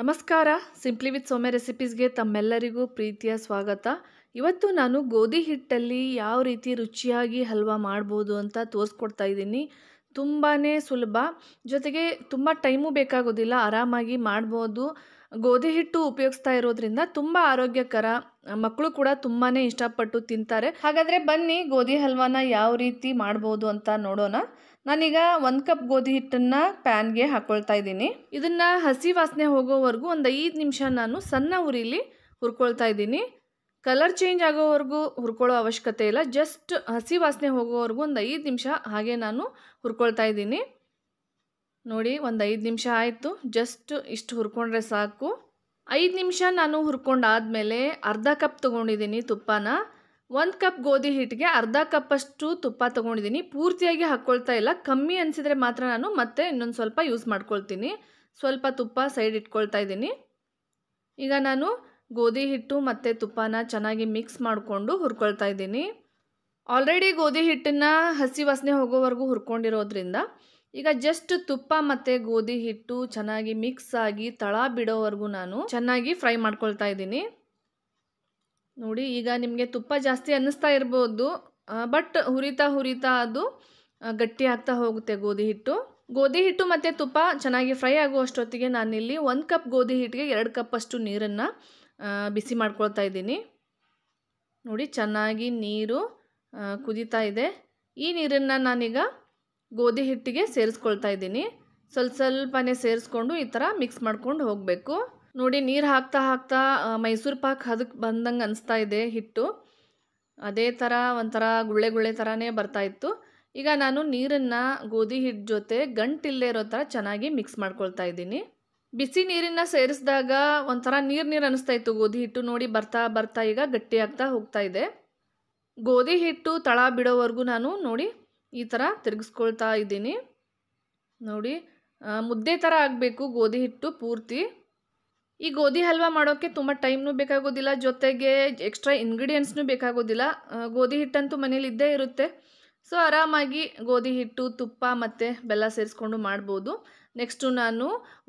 ನಮಸ್ಕಾರ simply with ಸೊಮೆ ರೆಸಿಪೀಸ್ಗೆ ತಮ್ಮೆಲ್ಲರಿಗೂ ಪ್ರೀತಿಯ ಸ್ವಾಗತ ಇವತ್ತು ನಾನು ಗೋಧಿ ಹಿಟ್ಟಲ್ಲಿ ಯಾವ ರೀತಿ ರುಚಿಯಾಗಿ ಹಲ್ವಾ ಮಾಡ್ಬೋದು ಅಂತ ತೋರಿಸ್ಕೊಡ್ತಾ ಇದ್ದೀನಿ ತುಂಬಾ ಸುಲಭ ಜೊತೆಗೆ ತುಂಬ ಟೈಮು ಬೇಕಾಗೋದಿಲ್ಲ ಆರಾಮಾಗಿ ಮಾಡ್ಬೋದು ಗೋಧಿ ಹಿಟ್ಟು ಉಪಯೋಗಿಸ್ತಾ ಇರೋದ್ರಿಂದ ತುಂಬ ಆರೋಗ್ಯಕರ ಮಕ್ಕಳು ಕೂಡ ತುಂಬಾ ಇಷ್ಟಪಟ್ಟು ತಿಂತಾರೆ ಹಾಗಾದರೆ ಬನ್ನಿ ಗೋಧಿ ಹಲ್ವಾನ ಯಾವ ರೀತಿ ಮಾಡ್ಬೋದು ಅಂತ ನೋಡೋಣ ನಾನೀಗ ಒಂದು ಕಪ್ ಗೋಧಿ ಹಿಟ್ಟನ್ನು ಪ್ಯಾನ್ಗೆ ಹಾಕೊಳ್ತಾ ಇದ್ದೀನಿ ಇದನ್ನು ಹಸಿ ವಾಸನೆ ಹೋಗೋವರೆಗೂ ಒಂದು ಐದು ನಿಮಿಷ ನಾನು ಸಣ್ಣ ಉರಿಲಿ ಹುರ್ಕೊಳ್ತಾ ಇದ್ದೀನಿ ಕಲರ್ ಚೇಂಜ್ ಆಗೋವರೆಗೂ ಹುರ್ಕೊಳ್ಳೋ ಅವಶ್ಯಕತೆ ಇಲ್ಲ ಜಸ್ಟ್ ಹಸಿ ವಾಸನೆ ಹೋಗೋವರೆಗೂ ಒಂದು ಐದು ನಿಮಿಷ ಹಾಗೆ ನಾನು ಹುರ್ಕೊಳ್ತಾ ಇದ್ದೀನಿ ನೋಡಿ ಒಂದು ಐದು ನಿಮಿಷ ಆಯಿತು ಜಸ್ಟ್ ಇಷ್ಟು ಹುರ್ಕೊಂಡ್ರೆ ಸಾಕು ಐದು ನಿಮಿಷ ನಾನು ಹುರ್ಕೊಂಡಾದಮೇಲೆ ಅರ್ಧ ಕಪ್ ತೊಗೊಂಡಿದ್ದೀನಿ ತುಪ್ಪನ ಒಂದು ಕಪ್ ಗೋಧಿ ಹಿಟ್ಟಿಗೆ ಅರ್ಧ ಕಪ್ಪಷ್ಟು ತುಪ್ಪ ತೊಗೊಂಡಿದ್ದೀನಿ ಪೂರ್ತಿಯಾಗಿ ಹಾಕ್ಕೊಳ್ತಾ ಇಲ್ಲ ಕಮ್ಮಿ ಅನಿಸಿದರೆ ಮಾತ್ರ ನಾನು ಮತ್ತೆ ಇನ್ನೊಂದು ಸ್ವಲ್ಪ ಯೂಸ್ ಮಾಡ್ಕೊಳ್ತೀನಿ ಸ್ವಲ್ಪ ತುಪ್ಪ ಸೈಡ್ ಇಟ್ಕೊಳ್ತಾ ಇದ್ದೀನಿ ಈಗ ನಾನು ಗೋಧಿ ಹಿಟ್ಟು ಮತ್ತು ತುಪ್ಪನ ಚೆನ್ನಾಗಿ ಮಿಕ್ಸ್ ಮಾಡಿಕೊಂಡು ಹುರ್ಕೊಳ್ತಾ ಇದ್ದೀನಿ ಆಲ್ರೆಡಿ ಗೋಧಿ ಹಿಟ್ಟನ್ನು ಹಸಿ ವಾಸನೆ ಹೋಗೋವರೆಗೂ ಹುರ್ಕೊಂಡಿರೋದ್ರಿಂದ ಈಗ ಜಸ್ಟ್ ತುಪ್ಪ ಮತ್ತೆ ಗೋಧಿ ಹಿಟ್ಟು ಚೆನ್ನಾಗಿ ಮಿಕ್ಸ್ ಆಗಿ ತಳ ಬಿಡೋವರೆಗೂ ನಾನು ಚೆನ್ನಾಗಿ ಫ್ರೈ ಮಾಡ್ಕೊಳ್ತಾ ಇದ್ದೀನಿ ನೋಡಿ ಈಗ ನಿಮಗೆ ತುಪ್ಪ ಜಾಸ್ತಿ ಅನ್ನಿಸ್ತಾ ಇರ್ಬೋದು ಬಟ್ ಹುರಿತಾ ಹುರಿತಾ ಅದು ಗಟ್ಟಿ ಆಗ್ತಾ ಹೋಗುತ್ತೆ ಗೋಧಿ ಹಿಟ್ಟು ಗೋಧಿ ಹಿಟ್ಟು ಮತ್ತು ತುಪ್ಪ ಚೆನ್ನಾಗಿ ಫ್ರೈ ಆಗುವಷ್ಟೊತ್ತಿಗೆ ನಾನಿಲ್ಲಿ ಒಂದು ಕಪ್ ಗೋಧಿ ಹಿಟ್ಟಿಗೆ ಎರಡು ಕಪ್ಪಷ್ಟು ನೀರನ್ನು ಬಿಸಿ ಮಾಡ್ಕೊಳ್ತಾ ಇದ್ದೀನಿ ನೋಡಿ ಚೆನ್ನಾಗಿ ನೀರು ಕುದೀತಾ ಇದೆ ಈ ನೀರನ್ನು ನಾನೀಗ ಗೋಧಿ ಹಿಟ್ಟಿಗೆ ಸೇರಿಸ್ಕೊಳ್ತಾ ಇದ್ದೀನಿ ಸ್ವಲ್ಪ ಸ್ವಲ್ಪನೇ ಸೇರಿಸ್ಕೊಂಡು ಈ ಥರ ಮಿಕ್ಸ್ ಮಾಡ್ಕೊಂಡು ಹೋಗಬೇಕು ನೋಡಿ ನೀರು ಹಾಕ್ತಾ ಹಾಕ್ತಾ ಮೈಸೂರು ಪಾಕ್ ಅದಕ್ಕೆ ಬಂದಂಗೆ ಅನಿಸ್ತಾ ಇದೆ ಹಿಟ್ಟು ಅದೇ ಥರ ಒಂಥರ ಗುಳ್ಳೆ ಗುಳ್ಳೆ ಥರನೇ ಬರ್ತಾಯಿತ್ತು ಈಗ ನಾನು ನೀರನ್ನು ಗೋಧಿ ಹಿಟ್ಟು ಜೊತೆ ಗಂಟಿಲ್ಲೇ ಇರೋ ಥರ ಚೆನ್ನಾಗಿ ಮಿಕ್ಸ್ ಮಾಡ್ಕೊಳ್ತಾ ಇದ್ದೀನಿ ಬಿಸಿ ನೀರನ್ನು ಸೇರಿಸಿದಾಗ ಒಂಥರ ನೀರು ನೀರು ಅನಿಸ್ತಾ ಇತ್ತು ಗೋಧಿ ಹಿಟ್ಟು ನೋಡಿ ಬರ್ತಾ ಬರ್ತಾ ಈಗ ಗಟ್ಟಿ ಆಗ್ತಾ ಹೋಗ್ತಾ ಇದೆ ಗೋಧಿ ಹಿಟ್ಟು ತಳ ಬಿಡೋವರೆಗೂ ನಾನು ನೋಡಿ ಈ ಥರ ತಿರುಗಿಸ್ಕೊಳ್ತಾ ಇದ್ದೀನಿ ನೋಡಿ ಮುದ್ದೆ ಥರ ಆಗಬೇಕು ಗೋಧಿ ಹಿಟ್ಟು ಪೂರ್ತಿ ಈ ಗೋಧಿ ಹಲ್ವಾ ಮಾಡೋಕ್ಕೆ ತುಂಬ ಟೈಮ್ನೂ ಬೇಕಾಗೋದಿಲ್ಲ ಜೊತೆಗೆ ಎಕ್ಸ್ಟ್ರಾ ಇಂಗ್ರೀಡಿಯೆಂಟ್ಸ್ನೂ ಬೇಕಾಗೋದಿಲ್ಲ ಗೋಧಿ ಹಿಟ್ಟಂತೂ ಮನೇಲಿ ಇದ್ದೇ ಇರುತ್ತೆ ಸೊ ಆರಾಮಾಗಿ ಗೋಧಿ ಹಿಟ್ಟು ತುಪ್ಪ ಮತ್ತು ಬೆಲ್ಲ ಸೇರಿಸ್ಕೊಂಡು ಮಾಡ್ಬೋದು ನೆಕ್ಸ್ಟು ನಾನು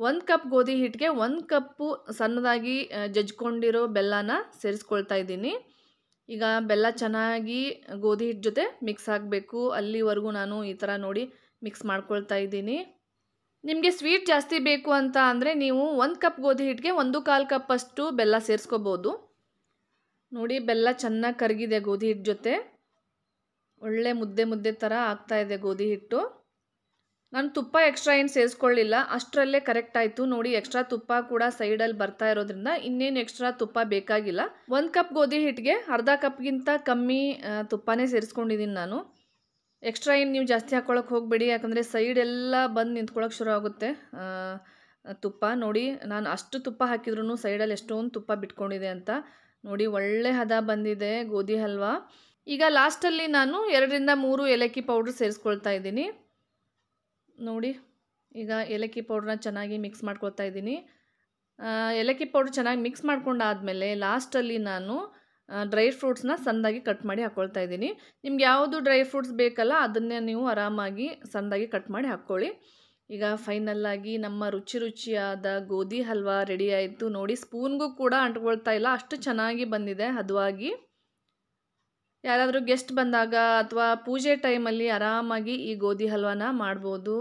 ಒಂದು ಕಪ್ ಗೋಧಿ ಹಿಟ್ಟಿಗೆ ಒಂದು ಕಪ್ಪು ಸಣ್ಣದಾಗಿ ಜಜ್ಕೊಂಡಿರೋ ಬೆಲ್ಲನ ಸೇರಿಸ್ಕೊಳ್ತಾ ಇದ್ದೀನಿ ಈಗ ಬೆಲ್ಲ ಚೆನ್ನಾಗಿ ಗೋಧಿ ಹಿಟ್ಟು ಜೊತೆ ಮಿಕ್ಸ್ ಆಗಬೇಕು ಅಲ್ಲಿವರೆಗೂ ನಾನು ಈ ಥರ ನೋಡಿ ಮಿಕ್ಸ್ ಮಾಡ್ಕೊಳ್ತಾ ಇದ್ದೀನಿ ನಿಮಗೆ ಸ್ವೀಟ್ ಜಾಸ್ತಿ ಬೇಕು ಅಂತ ಅಂದರೆ ನೀವು ಒಂದು ಕಪ್ ಗೋಧಿ ಹಿಟ್ಟಿಗೆ ಒಂದು ಕಾಲು ಕಪ್ಪಷ್ಟು ಬೆಲ್ಲ ಸೇರಿಸ್ಕೋಬೋದು ನೋಡಿ ಬೆಲ್ಲ ಚೆನ್ನಾಗಿ ಕರಗಿದೆ ಗೋಧಿ ಹಿಟ್ಟು ಜೊತೆ ಒಳ್ಳೆ ಮುದ್ದೆ ಮುದ್ದೆ ಥರ ಆಗ್ತಾಯಿದೆ ಗೋಧಿ ಹಿಟ್ಟು ನಾನು ತುಪ್ಪ ಎಕ್ಸ್ಟ್ರಾ ಏನು ಸೇರಿಸ್ಕೊಳ್ಳಿಲ್ಲ ಅಷ್ಟರಲ್ಲೇ ಕರೆಕ್ಟ್ ಆಯಿತು ನೋಡಿ ಎಕ್ಸ್ಟ್ರಾ ತುಪ್ಪ ಕೂಡ ಸೈಡಲ್ಲಿ ಬರ್ತಾ ಇರೋದ್ರಿಂದ ಇನ್ನೇನು ಎಕ್ಸ್ಟ್ರಾ ತುಪ್ಪ ಬೇಕಾಗಿಲ್ಲ ಒಂದು ಕಪ್ ಗೋಧಿ ಹಿಟ್ಟಿಗೆ ಅರ್ಧ ಕಪ್ಗಿಂತ ಕಮ್ಮಿ ತುಪ್ಪನೇ ಸೇರಿಸ್ಕೊಂಡಿದ್ದೀನಿ ನಾನು ಎಕ್ಸ್ಟ್ರಾ ಏನು ನೀವು ಜಾಸ್ತಿ ಹಾಕೊಳಕ್ಕೆ ಹೋಗಬೇಡಿ ಯಾಕಂದರೆ ಸೈಡೆಲ್ಲ ಬಂದು ನಿಂತ್ಕೊಳ್ಳೋಕೆ ಶುರು ಆಗುತ್ತೆ ತುಪ್ಪ ನೋಡಿ ನಾನು ಅಷ್ಟು ತುಪ್ಪ ಹಾಕಿದ್ರೂ ಸೈಡಲ್ಲಿ ಎಷ್ಟೊಂದು ತುಪ್ಪ ಬಿಟ್ಕೊಂಡಿದೆ ಅಂತ ನೋಡಿ ಒಳ್ಳೆ ಹದ ಬಂದಿದೆ ಗೋಧಿ ಹಲ್ವಾ ಈಗ ಲಾಸ್ಟಲ್ಲಿ ನಾನು ಎರಡರಿಂದ ಮೂರು ಏಲಕ್ಕಿ ಪೌಡ್ರ್ ಸೇರಿಸ್ಕೊಳ್ತಾ ಇದ್ದೀನಿ ನೋಡಿ ಈಗ ಏಲಕ್ಕಿ ಪೌಡ್ರನ್ನ ಚೆನ್ನಾಗಿ ಮಿಕ್ಸ್ ಮಾಡ್ಕೊಳ್ತಾ ಇದ್ದೀನಿ ಏಲಕ್ಕಿ ಪೌಡ್ರ್ ಚೆನ್ನಾಗಿ ಮಿಕ್ಸ್ ಮಾಡ್ಕೊಂಡಾದಮೇಲೆ ಲಾಸ್ಟಲ್ಲಿ ನಾನು ಡ್ರೈ ಫ್ರೂಟ್ಸ್ನ ಸಣ್ಣದಾಗಿ ಕಟ್ ಮಾಡಿ ಹಾಕ್ಕೊಳ್ತಾ ಇದ್ದೀನಿ ನಿಮ್ಗೆ ಯಾವುದು ಡ್ರೈ ಫ್ರೂಟ್ಸ್ ಬೇಕಲ್ಲ ಅದನ್ನೇ ನೀವು ಆರಾಮಾಗಿ ಸಣ್ಣದಾಗಿ ಕಟ್ ಮಾಡಿ ಹಾಕ್ಕೊಳ್ಳಿ ಈಗ ಫೈನಲ್ಲಾಗಿ ನಮ್ಮ ರುಚಿ ರುಚಿಯಾದ ಗೋಧಿ ಹಲ್ವಾ ರೆಡಿ ಆಯಿತು ನೋಡಿ ಸ್ಪೂನ್ಗೂ ಕೂಡ ಅಂಟ್ಕೊಳ್ತಾ ಇಲ್ಲ ಅಷ್ಟು ಚೆನ್ನಾಗಿ ಬಂದಿದೆ ಹದವಾಗಿ ಯಾರಾದರೂ ಗೆಸ್ಟ್ ಬಂದಾಗ ಅಥವಾ ಪೂಜೆ ಟೈಮಲ್ಲಿ ಆರಾಮಾಗಿ ಈ ಗೋಧಿ ಹಲ್ವಾನ ಮಾಡ್ಬೋದು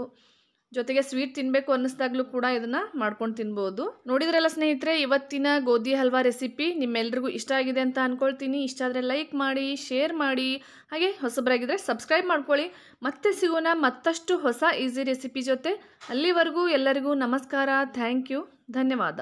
ಜೊತೆಗೆ ಸ್ವೀಟ್ ತಿನ್ನಬೇಕು ಅನ್ನಿಸ್ದಾಗಲೂ ಕೂಡ ಇದನ್ನು ಮಾಡ್ಕೊಂಡು ತಿನ್ಬೋದು ನೋಡಿದ್ರಲ್ಲ ಸ್ನೇಹಿತರೆ ಇವತ್ತಿನ ಗೋಧಿ ಹಲ್ವಾ ರೆಸಿಪಿ ನಿಮ್ಮೆಲ್ರಿಗೂ ಇಷ್ಟ ಆಗಿದೆ ಅಂತ ಅಂದ್ಕೊಳ್ತೀನಿ ಇಷ್ಟ ಆದರೆ ಲೈಕ್ ಮಾಡಿ ಶೇರ್ ಮಾಡಿ ಹಾಗೆ ಹೊಸಬರಾಗಿದ್ದರೆ ಸಬ್ಸ್ಕ್ರೈಬ್ ಮಾಡ್ಕೊಳ್ಳಿ ಮತ್ತೆ ಸಿಗೋಣ ಮತ್ತಷ್ಟು ಹೊಸ ಈಸಿ ರೆಸಿಪಿ ಜೊತೆ ಅಲ್ಲಿವರೆಗೂ ಎಲ್ಲರಿಗೂ ನಮಸ್ಕಾರ ಥ್ಯಾಂಕ್ ಯು ಧನ್ಯವಾದ